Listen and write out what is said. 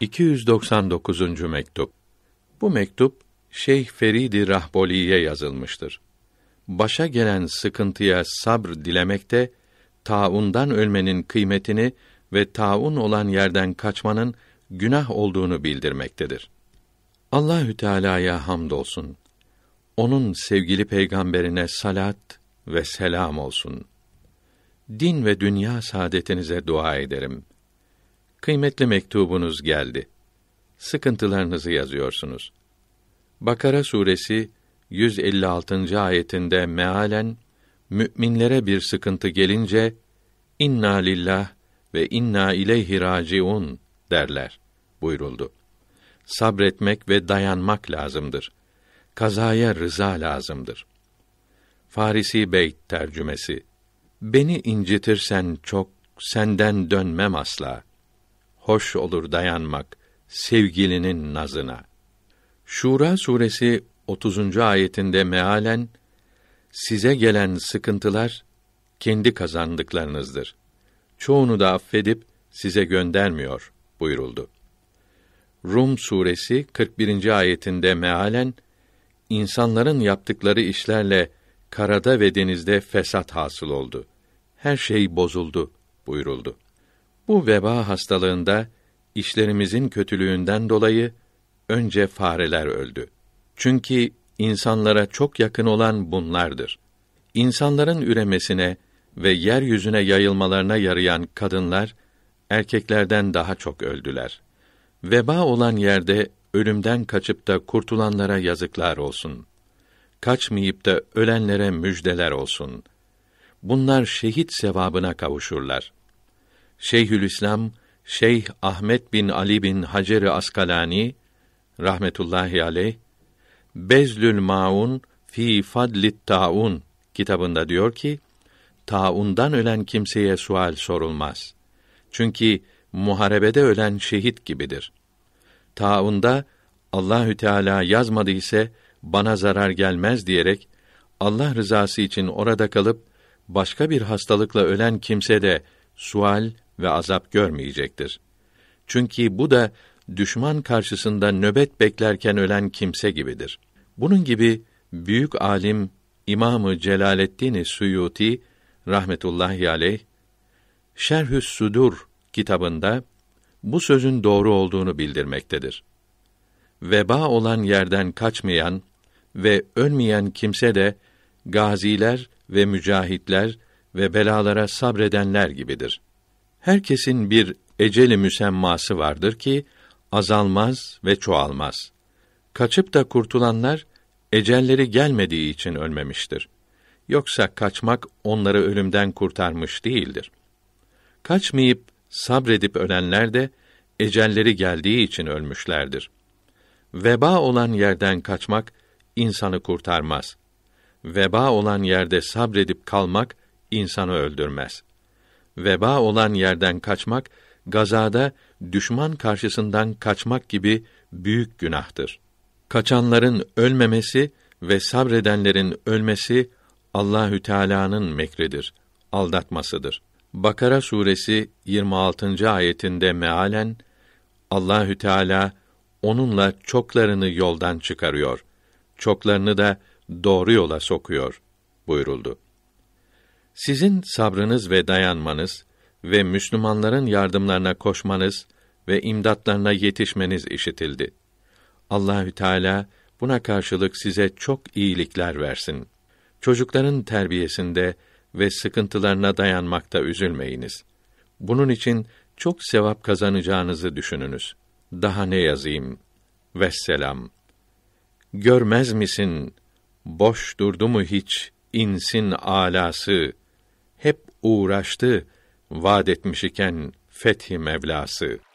299. mektup. Bu mektup Şeyh Feridi Rahboli'ye yazılmıştır. Başa gelen sıkıntıya sabr dilemekte, taundan ölmenin kıymetini ve taun olan yerden kaçmanın günah olduğunu bildirmektedir. Allahü Teala'ya hamdolsun. Onun sevgili peygamberine salat ve selam olsun. Din ve dünya saadetinize dua ederim.'' Kıymetli mektubunuz geldi. Sıkıntılarınızı yazıyorsunuz. Bakara suresi 156. ayetinde mealen müminlere bir sıkıntı gelince inna lillah ve inna ileyhi raciun derler buyuruldu. Sabretmek ve dayanmak lazımdır. Kazaya rıza lazımdır. Farisi Beyt tercümesi. Beni incitirsen çok senden dönmem asla hoş olur dayanmak sevgilinin nazına. Şura suresi 30. ayetinde mealen size gelen sıkıntılar kendi kazandıklarınızdır. Çoğunu da affedip size göndermiyor buyuruldu. Rum suresi 41. ayetinde mealen insanların yaptıkları işlerle karada ve denizde fesat hasıl oldu. Her şey bozuldu buyuruldu. Bu veba hastalığında işlerimizin kötülüğünden dolayı önce fareler öldü. Çünkü insanlara çok yakın olan bunlardır. İnsanların üremesine ve yeryüzüne yayılmalarına yarayan kadınlar erkeklerden daha çok öldüler. Veba olan yerde ölümden kaçıp da kurtulanlara yazıklar olsun. Kaçmayıp da ölenlere müjdeler olsun. Bunlar şehit sevabına kavuşurlar. Şeyhülislam Şeyh Ahmet bin Ali bin Haceri Askalani rahmetullahi aleyh Bezlül Maun fi Fadlit Taun kitabında diyor ki taundan ölen kimseye sual sorulmaz. Çünkü muharebede ölen şehit gibidir. Taunda Allahü Teala yazmadı ise bana zarar gelmez diyerek Allah rızası için orada kalıp başka bir hastalıkla ölen kimse de sual ve azap görmeyecektir. Çünkü bu da düşman karşısında nöbet beklerken ölen kimse gibidir. Bunun gibi büyük alim İmamı Celaleddin Suyuti rahmetullahi aleyh Şerhü Sudur kitabında bu sözün doğru olduğunu bildirmektedir. Veba olan yerden kaçmayan ve ölmeyen kimse de gaziler ve mücahitler ve belalara sabredenler gibidir. Herkesin bir eceli müsemması vardır ki azalmaz ve çoğalmaz. Kaçıp da kurtulanlar ecelleri gelmediği için ölmemiştir. Yoksa kaçmak onları ölümden kurtarmış değildir. Kaçmayıp sabredip ölenler de ecelleri geldiği için ölmüşlerdir. Veba olan yerden kaçmak insanı kurtarmaz. Veba olan yerde sabredip kalmak insanı öldürmez veba olan yerden kaçmak, gazada düşman karşısından kaçmak gibi büyük günahtır. Kaçanların ölmemesi ve sabredenlerin ölmesi Allahü Teala'nın mekridir, aldatmasıdır. Bakara suresi 26. ayetinde mealen Allahü Teala onunla çoklarını yoldan çıkarıyor, çoklarını da doğru yola sokuyor buyuruldu. Sizin sabrınız ve dayanmanız ve Müslümanların yardımlarına koşmanız ve imdatlarına yetişmeniz işitildi. Allahü Teala buna karşılık size çok iyilikler versin. Çocukların terbiyesinde ve sıkıntılarına dayanmakta üzülmeyiniz. Bunun için çok sevap kazanacağınızı düşününüz. Daha ne yazayım? Vesselam. Görmez misin? Boş durdu mu hiç insin alası?'' hep uğraştı vaad etmiş iken fethi Mevlası.